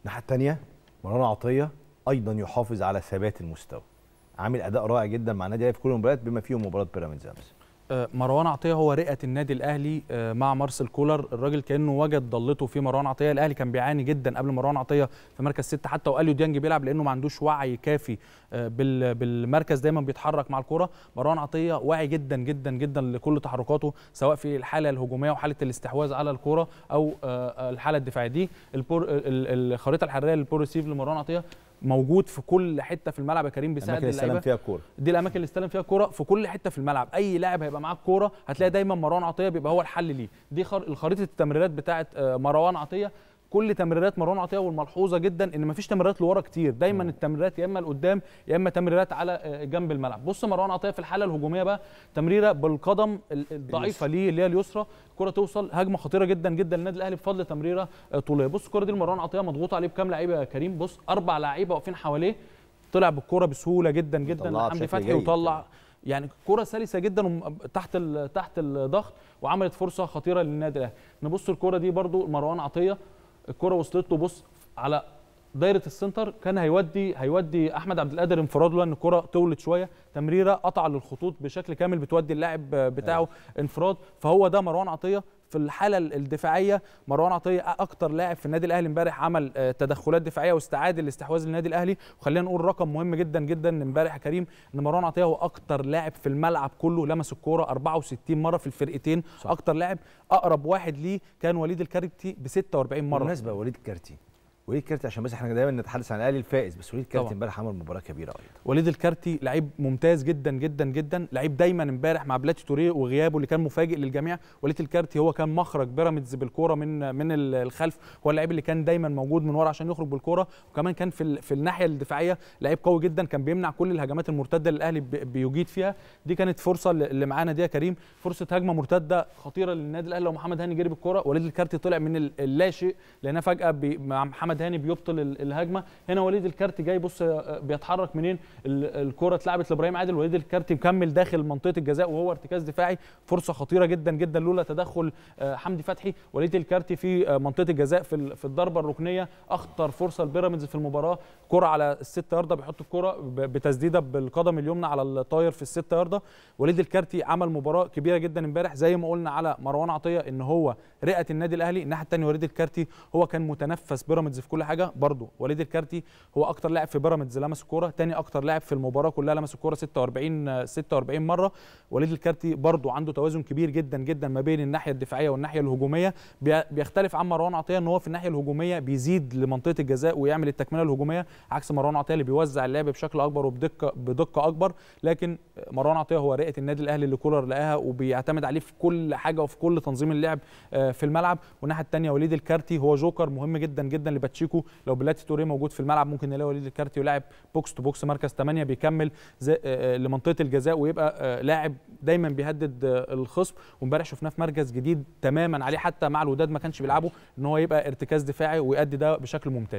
الناحيه الثانيه مروان عطيه ايضا يحافظ على ثبات المستوى عامل اداء رائع جدا مع النادي الاهلي في كل المباريات بما فيهم مباراه بيراميدز امس آه، مروان عطيه هو رئه النادي الاهلي آه، مع مارسيل كولر الراجل كانه وجد ضلته في مروان عطيه الاهلي كان بيعاني جدا قبل مروان عطيه في مركز ستة حتى واليو ديانج بيلعب لانه ما عندوش وعي كافي آه، بالمركز دايما بيتحرك مع الكره مروان عطيه واعي جدا جدا جدا لكل تحركاته سواء في الحاله الهجوميه وحاله الاستحواذ على الكره او الحاله الدفاعيه دي الخريطه الحراريه للبروسيف لمروان عطيه موجود في كل حته في الملعب يا كريم بيساعد اللعيبه الاماكن اللي فيها كوره دي الاماكن اللي استلم فيها كوره في كل حته في الملعب اي لاعب هيبقى معاه الكوره هتلاقي دايما مروان عطيه بيبقى هو الحل ليه دي خريطه التمريرات بتاعه آه، مروان عطيه كل تمريرات مروان عطيه والملحوظه جدا ان مفيش تمريرات لورا كتير دايما التمريرات يا اما لقدام يا اما تمريرات على آه، جنب الملعب بص مروان عطيه في الحاله الهجوميه بقى تمريره بالقدم الضعيفه ليه اللي هي اليسرى الكره توصل هجمه خطيره جدا جدا للنادي الاهلي بفضل تمريره آه، طوليه بص الكره دي لمروان عطيه مضغوط عليه بكام لعيبه يا كريم بص اربع لعيبه واقفين حواليه طلع بالكوره بسهوله جدا جدا حمدي فتحي وطلع يعني كره سلسه جدا تحت تحت الضغط وعملت فرصه خطيره للنادي الاهلي نبص الكره دي برده مروان عطيه الكره وصلت له بص على دايره السنتر كان هيودي هيودي احمد عبد القادر انفراد له ان الكره طولت شويه تمريره قطع للخطوط بشكل كامل بتودي اللاعب بتاعه أيوة. انفراد فهو ده مروان عطيه في الحاله الدفاعيه مروان عطيه اكتر لاعب في النادي الاهلي امبارح عمل آه، تدخلات دفاعيه واستعاد الاستحواذ للنادي الاهلي وخلينا نقول رقم مهم جدا جدا امبارح يا كريم ان مروان عطيه هو اكتر لاعب في الملعب كله لمس الكوره 64 مره في الفرقتين صح. اكتر لاعب اقرب واحد ليه كان وليد الكارتي ب 46 مره بالمناسبه وليد الكارتي وليد الكارتي عشان بس احنا دايما نتحدث عن الاهلي الفائز بس وليد الكارتي امبارح عمل مباراه كبيره ايضا وليد الكارتي لعيب ممتاز جدا جدا جدا لعيب دايما امبارح مع بلاتي توريه وغيابه اللي كان مفاجئ للجميع وليد الكارتي هو كان مخرج بيراميدز بالكوره من من الخلف هو اللعيب اللي كان دايما موجود من ورا عشان يخرج بالكوره وكمان كان في في الناحيه الدفاعيه لعيب قوي جدا كان بيمنع كل الهجمات المرتده اللي الاهلي بيجيد فيها دي كانت فرصه اللي معانا دي يا كريم فرصه هجمه مرتده خطيره للنادي الاهلي لو محمد هاني جري بالكوره وليد الكارتي طلع من اللاشئ لانها فجاه مع محمد احمد هاني بيبطل الهجمه هنا وليد الكارت جاي بص آه، آه، بيتحرك منين الكره اتلعبت لابراهيم عادل وليد الكارت مكمل داخل منطقه الجزاء وهو ارتكاز دفاعي فرصه خطيره جدا جدا لولا تدخل آه، حمدي فتحي وليد الكارت في منطقه الجزاء في في الضربه الركنيه اخطر فرصه لبيراميدز في المباراه كره على الست يارده بيحط الكره بتسديده بالقدم اليمنى على الطاير في الست يارده وليد الكارتي عمل مباراه كبيره جدا امبارح زي ما قلنا على مروان عطيه ان هو رئه النادي الاهلي الناحيه الثانيه وليد الكارتي هو كان متنفس بيراميدز في كل حاجه برضه وليد الكارتي هو اكتر لاعب في بيراميدز لمس الكوره ثاني اكتر لاعب في المباراه كلها لمس الكوره 46 46 مره وليد الكارتي برضه عنده توازن كبير جدا جدا ما بين الناحيه الدفاعيه والناحيه الهجوميه بيختلف عن مروان عطيه ان هو في الناحيه الهجوميه بيزيد لمنطقه الجزاء ويعمل التكمله الهجوميه عكس مروان عطيه اللي بيوزع اللعب بشكل اكبر وبدقه بدقه اكبر لكن مروان عطيه هو رئه النادي الاهلي اللي كولر لقاها وبيعتمد عليه في كل حاجه وفي كل تنظيم اللعب آه، في الملعب والناحيه الثانيه وليد الكارتي هو جوكر مهم جدا جدا لباتشي تشيكو لو بلاتي توريه موجود في الملعب ممكن نلاقي وليد الكارتي ولاعب بوكس تو بوكس مركز 8 بيكمل آه، آه، لمنطقه الجزاء ويبقى آه، لاعب دايما بيهدد الخصم وامبارح شفناه في مركز جديد تماما عليه حتى مع الوداد ما كانش بيلعبه ان هو يبقى ارتكاز دفاعي ويؤدي ده بشكل ممتاز